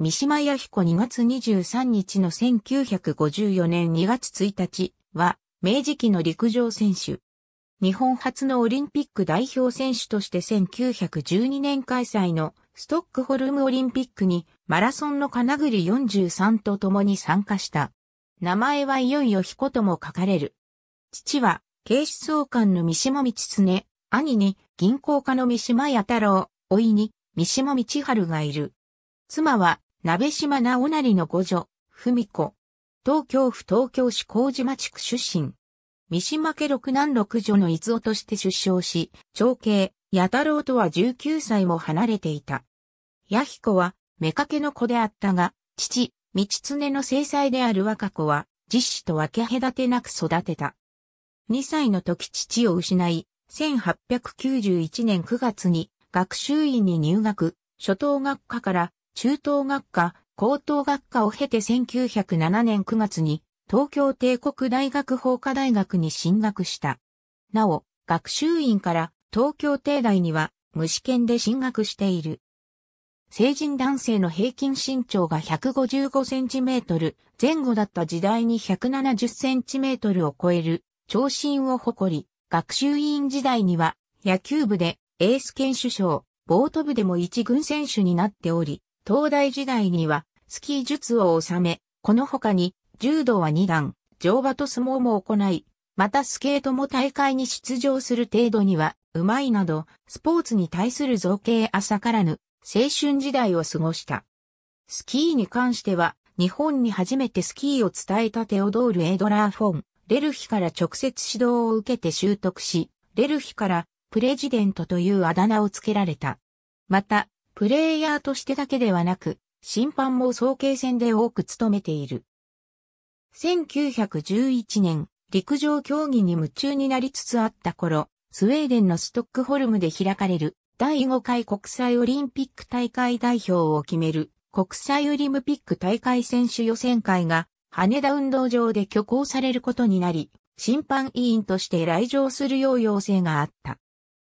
三島や彦2月23日の1954年2月1日は、明治期の陸上選手。日本初のオリンピック代表選手として1912年開催のストックホルムオリンピックにマラソンの金栗43と共に参加した。名前はいよいよ彦とも書かれる。父は、警視総監の三島道常、兄に銀行家の三島屋太郎、甥に三島道春がいる。妻は鍋島直成の五女、文子。東京府東京市麹町区出身。三島家六男六女の伊豆として出生し、長兄、八太郎とは19歳も離れていた。八彦は、妾の子であったが、父、道常の正妻である若子は、実子と分け隔てなく育てた。2歳の時父を失い、1891年9月に学習院に入学、初等学科から中等学科、高等学科を経て1907年9月に東京帝国大学法科大学に進学した。なお、学習院から東京帝大には無試験で進学している。成人男性の平均身長が155センチメートル前後だった時代に170センチメートルを超える長身を誇り、学習院時代には野球部でエース県首相、ボート部でも一軍選手になっており、東大時代にはスキー術を収め、この他に柔道は2段、乗馬と相撲も行い、またスケートも大会に出場する程度には、うまいなど、スポーツに対する造形浅からぬ、青春時代を過ごした。スキーに関しては、日本に初めてスキーを伝えたテオドール・エドラー・フォン、レルヒから直接指導を受けて習得し、レルヒからプレジデントというあだ名を付けられた。また、プレイヤーとしてだけではなく、審判も早慶戦で多く務めている。1911年、陸上競技に夢中になりつつあった頃、スウェーデンのストックホルムで開かれる第5回国際オリンピック大会代表を決める国際オリンピック大会選手予選会が羽田運動場で挙行されることになり、審判委員として来場するよう要請があった。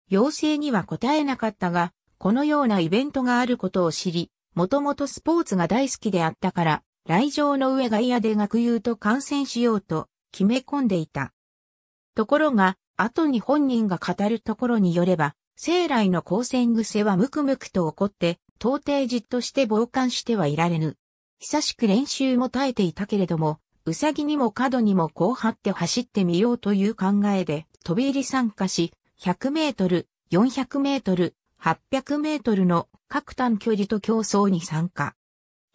要請には答えなかったが、このようなイベントがあることを知り、もともとスポーツが大好きであったから、来場の上が嫌で学友と観戦しようと決め込んでいた。ところが、後に本人が語るところによれば、生来の光線癖はムクムクと怒って、到底じっとして傍観してはいられぬ。久しく練習も耐えていたけれども、うさぎにも角にもこう張って走ってみようという考えで、飛び入り参加し、100メートル、400メートル、800メートルの各単距離と競争に参加。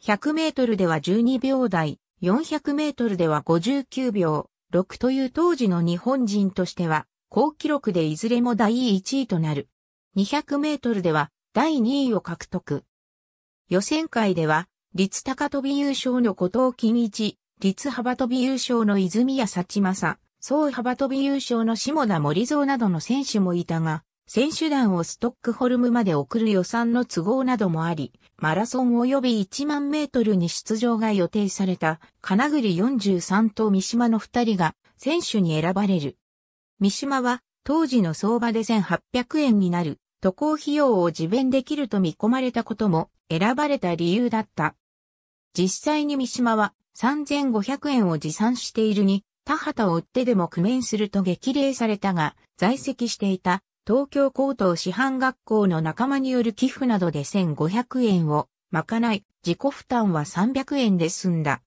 100メートルでは12秒台、400メートルでは59秒6という当時の日本人としては、高記録でいずれも第1位となる。200メートルでは第2位を獲得。予選会では、立高飛び優勝の後藤金一、立幅飛び優勝の泉谷幸正、総幅飛び優勝の下田森蔵などの選手もいたが、選手団をストックホルムまで送る予算の都合などもあり、マラソン及び1万メートルに出場が予定された金栗43と三島の2人が選手に選ばれる。三島は当時の相場で1800円になる渡航費用を自弁できると見込まれたことも選ばれた理由だった。実際に三島は3500円を持参しているに、田畑を売ってでも工面すると激励されたが、在籍していた東京高等師範学校の仲間による寄付などで1500円をまかない、自己負担は300円で済んだ。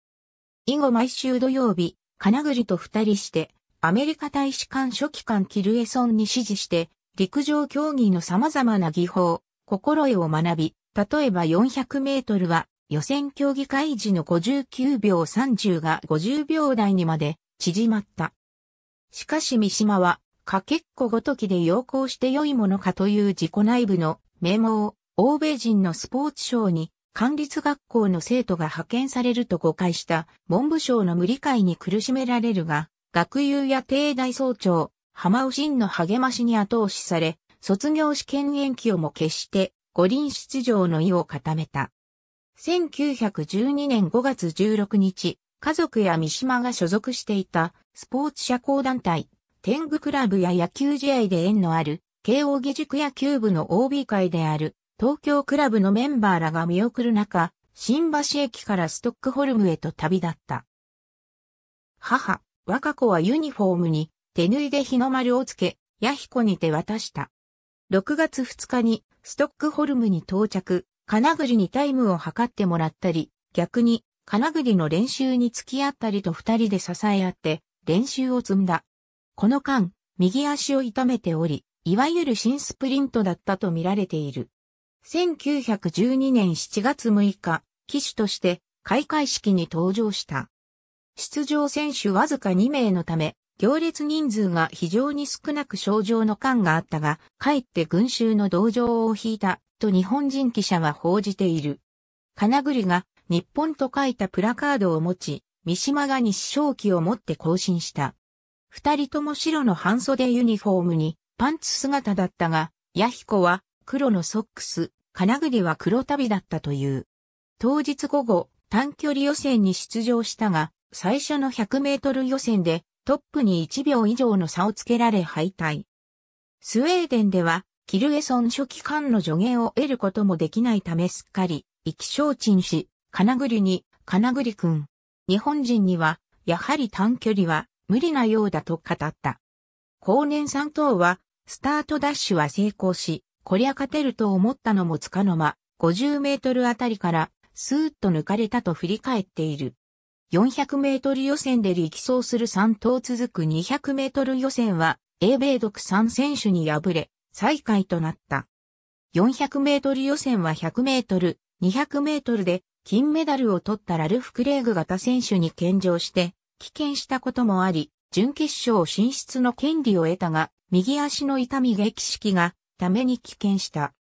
以後毎週土曜日、金栗と二人して、アメリカ大使館書記官キルエソンに指示して、陸上競技の様々な技法、心得を学び、例えば400メートルは予選競技会時の59秒30が50秒台にまで縮まった。しかし三島はかけっこごときで要項して良いものかという自己内部の名門、欧米人のスポーツ省に、管理学校の生徒が派遣されると誤解した文部省の無理解に苦しめられるが、学友や定大総長、浜尾真の励ましに後押しされ、卒業試験延期をも決して五輪出場の意を固めた。1912年5月16日、家族や三島が所属していたスポーツ社交団体天狗クラブや野球試合で縁のある、慶応義塾野球部の OB 会である、東京クラブのメンバーらが見送る中、新橋駅からストックホルムへと旅立った。母、若子はユニフォームに手縫いで日の丸をつけ、ヤヒコに手渡した。6月2日にストックホルムに到着、金栗にタイムを測ってもらったり、逆に金栗の練習に付き合ったりと二人で支え合って練習を積んだ。この間、右足を痛めており、いわゆる新スプリントだったと見られている。1912年7月6日、騎手として開会式に登場した。出場選手わずか2名のため、行列人数が非常に少なく症状の感があったが、かえって群衆の同情を引いた、と日本人記者は報じている。金栗が日本と書いたプラカードを持ち、三島が日照旗を持って行進した。二人とも白の半袖ユニフォームにパンツ姿だったが、ヤヒコは黒のソックス、金栗は黒旅だったという。当日午後、短距離予選に出場したが、最初の100メートル予選でトップに1秒以上の差をつけられ敗退。スウェーデンでは、キルエソン初期間の助言を得ることもできないためすっかり、意気消沈し、金栗に、金栗くん。日本人には、やはり短距離は無理なようだと語った。後年3頭は、スタートダッシュは成功し、こりゃ勝てると思ったのもつかの間、50メートルあたりからスーッと抜かれたと振り返っている。400メートル予選で力走する3頭続く200メートル予選は、英米独3選手に敗れ、最下位となった。400メートル予選は100メートル、200メートルで金メダルを取ったラルフ・クレーグ型選手に献上して、棄権したこともあり、準決勝進出の権利を得たが、右足の痛み激式がために棄権した。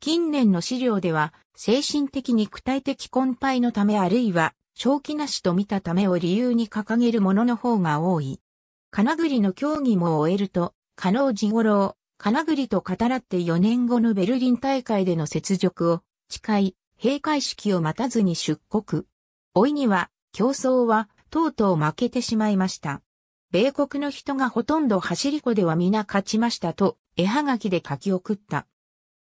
近年の資料では、精神的肉体的困憊のためあるいは、正気なしと見たためを理由に掲げるものの方が多い。金栗の競技も終えると、加納治五郎、金栗と語らって4年後のベルリン大会での雪辱を誓い、閉会式を待たずに出国。老いには、競争はとうとう負けてしまいました。米国の人がほとんど走り子では皆勝ちましたと、絵はがきで書き送った。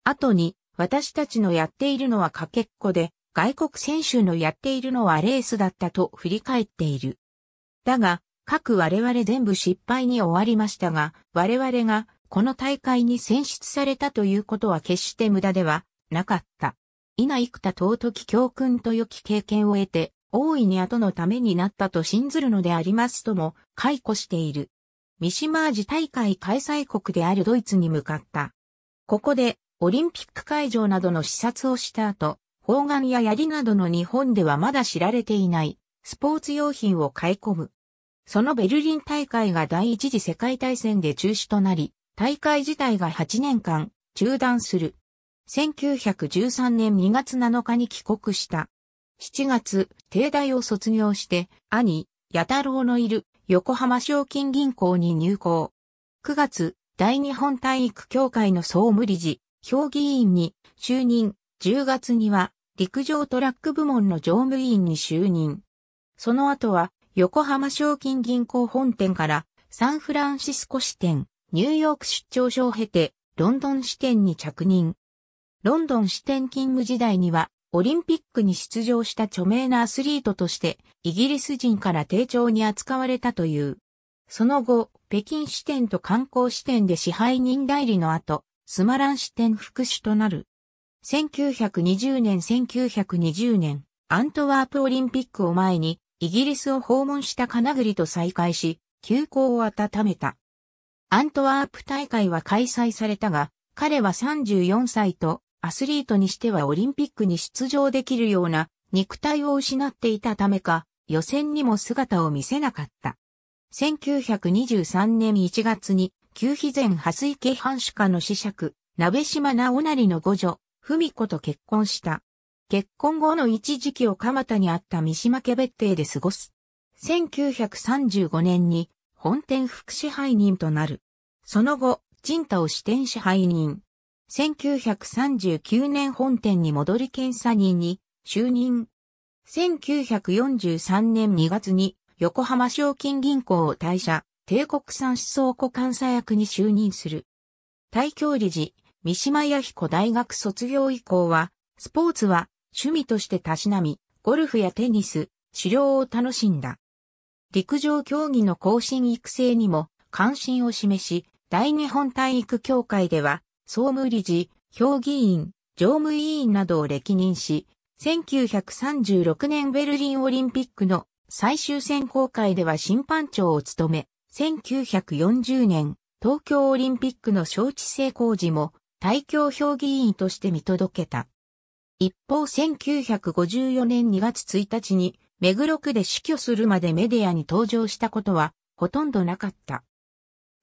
後に、私たちのやっているのはかけっこで、外国選手のやっているのはレースだったと振り返っている。だが、各我々全部失敗に終わりましたが、我々がこの大会に選出されたということは決して無駄ではなかった。稲生田尊き教訓と良き経験を得て、大いに後のためになったと信ずるのでありますとも解雇している。ミシマージ大会開催国であるドイツに向かった。ここでオリンピック会場などの視察をした後、砲丸や槍などの日本ではまだ知られていないスポーツ用品を買い込む。そのベルリン大会が第一次世界大戦で中止となり、大会自体が8年間中断する。1913年2月7日に帰国した。7月、帝大を卒業して、兄、八太郎のいる横浜賞金銀行に入行。9月、大日本体育協会の総務理事、評議員に就任。10月には、陸上トラック部門の常務委員に就任。その後は、横浜賞金銀行本店からサンフランシスコ支店、ニューヨーク出張所を経て、ロンドン支店に着任。ロンドン支店勤務時代には、オリンピックに出場した著名なアスリートとして、イギリス人から丁重に扱われたという。その後、北京支店と観光支店で支配人代理の後、スマラン支店副主となる。1920年1920年、アントワープオリンピックを前に、イギリスを訪問した金栗と再会し、休校を温めた。アントワープ大会は開催されたが、彼は34歳とアスリートにしてはオリンピックに出場できるような肉体を失っていたためか、予選にも姿を見せなかった。1923年1月に、旧肥前蓮池藩主家の子爵、鍋島直成の五女、文子と結婚した。結婚後の一時期を蒲田にあった三島家別邸で過ごす。1935年に本店副支配人となる。その後、陳太を支店支配人、1939年本店に戻り検査人に就任。1943年2月に横浜賞金銀行を退社、帝国産思想股監査役に就任する。大教理事、三島弥彦大学卒業以降は、スポーツは趣味としてたしなみ、ゴルフやテニス、狩猟を楽しんだ。陸上競技の更新育成にも関心を示し、大日本体育協会では総務理事、評議員、常務委員などを歴任し、1936年ベルリンオリンピックの最終選考会では審判長を務め、1940年東京オリンピックの招致成功時も大教評議員として見届けた。一方1954年2月1日に目黒区で死去するまでメディアに登場したことはほとんどなかった。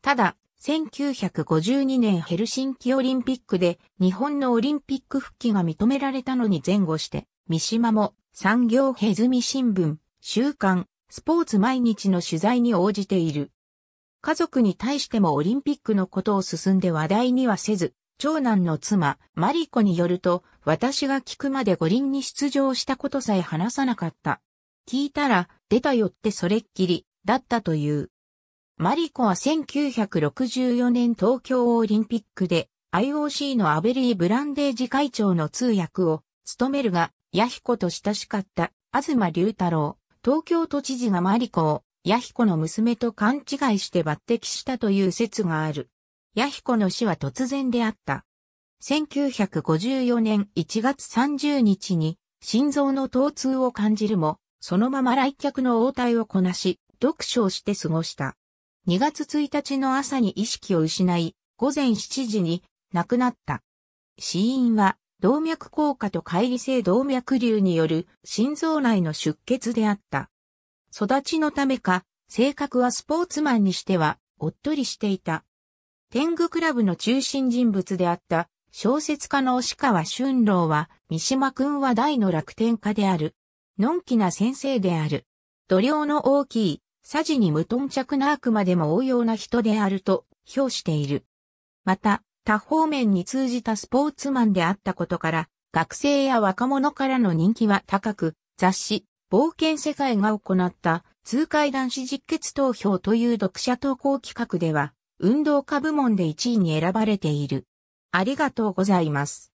ただ、1952年ヘルシンキオリンピックで日本のオリンピック復帰が認められたのに前後して、三島も産業ヘズミ新聞、週刊、スポーツ毎日の取材に応じている。家族に対してもオリンピックのことを進んで話題にはせず、長男の妻、マリコによると、私が聞くまで五輪に出場したことさえ話さなかった。聞いたら、出たよってそれっきり、だったという。マリコは1964年東京オリンピックで IOC のアベリー・ブランデージ会長の通訳を務めるが、ヤヒコと親しかった東隆太郎、東京都知事がマリコをヤヒコの娘と勘違いして抜擢したという説がある。ヤヒコの死は突然であった。1954年1月30日に心臓の疼痛を感じるも、そのまま来客の応対をこなし、読書をして過ごした。2月1日の朝に意識を失い、午前7時に亡くなった。死因は、動脈硬化と乖離性動脈瘤による心臓内の出血であった。育ちのためか、性格はスポーツマンにしては、おっとりしていた。天狗クラブの中心人物であった小説家の押川俊郎は、三島くんは大の楽天家である。のんきな先生である。度量の大きいサジに無頓着なあくまでも応用な人であると評している。また、多方面に通じたスポーツマンであったことから、学生や若者からの人気は高く、雑誌、冒険世界が行った痛快男子実決投票という読者投稿企画では、運動家部門で1位に選ばれている。ありがとうございます。